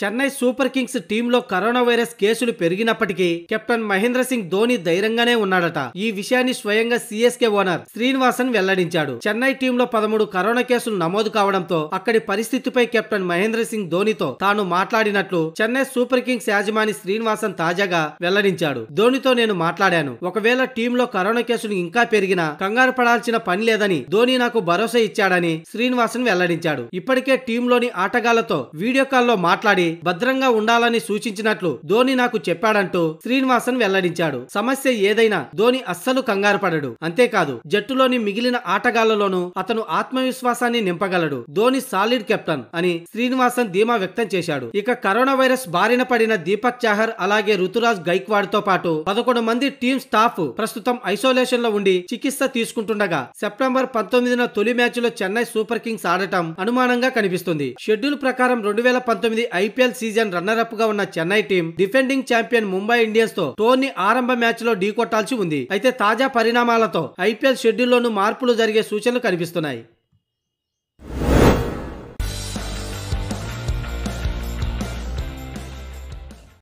చెన్నై సూపర్ కింగ్స్ టీంలో corona virus కేసులు పెరిగినప్పటికీ కెప్టెన్ మహేంద్ర సింగ్ ధోని ధైర్యంగానే ఉన్నాడట ఈ విషయాన్ని స్వయంగా సిఎస్కే ఓనర్ శ్రీనివాసన్ వెల్లడించాడు చెన్నై టీంలో పదమూడు కరోనా కేసులు నమోదు కావడంతో అక్కడి పరిస్థితిపై కెప్టెన్ మహేంద్ర సింగ్ ధోనితో తాను మాట్లాడినట్లు చెన్నై సూపర్ కింగ్స్ యాజమాని శ్రీనివాసన్ తాజాగా వెల్లడించాడు ధోనితో నేను మాట్లాడాను ఒకవేళ టీంలో కరోనా కేసులు ఇంకా పెరిగినా కంగారు పడాల్సిన పని లేదని ధోని నాకు భరోసా ఇచ్చాడని శ్రీనివాసన్ వెల్లడించాడు ఇప్పటికే టీంలోని ఆటగాళ్లతో వీడియో కాల్లో మాట్లాడి ఉండాలి భద్రంగా ఉండాలని సూచించినట్లు ధోని నాకు చెప్పాడంటూ శ్రీనివాసన్ వెల్లడించాడు సమస్య ఏదైనా ధోని అస్సలు కంగారు పడడు అంతేకాదు జట్టులోని మిగిలిన ఆటగాళ్లలోనూ అతను ఆత్మవిశ్వాసాన్ని నింపగలడు ధోని సాలిడ్ కెప్టెన్ అని శ్రీనివాసన్ ధీమా వ్యక్తం చేశాడు ఇక కరోనా వైరస్ బారిన పడిన దీపక్ చాహర్ అలాగే రుతురాజ్ గైక్వాడ్ తో పాటు పదకొండు మంది టీం స్టాఫ్ ప్రస్తుతం ఐసోలేషన్ లో ఉండి చికిత్స తీసుకుంటుండగా సెప్టెంబర్ పంతొమ్మిదిన తొలి మ్యాచ్ లో చెన్నై సూపర్ కింగ్స్ ఆడటం అనుమానంగా కనిపిస్తుంది షెడ్యూల్ ప్రకారం రెండు వేల పంతొమ్మిది ఐపీఎల్ సీజన్ రన్నరప్ గా ఉన్న Chennai team defending champion Mumbai Indians తో టోర్నీ ఆరంభ మ్యాచ్ లో ఢీకొట్టాల్సి ఉంది అయితే తాజా పరిణామాలతో ఐపీఎల్ షెడ్యూల్లోనూ మార్పులు జరిగే సూచనలు కనిపిస్తున్నాయి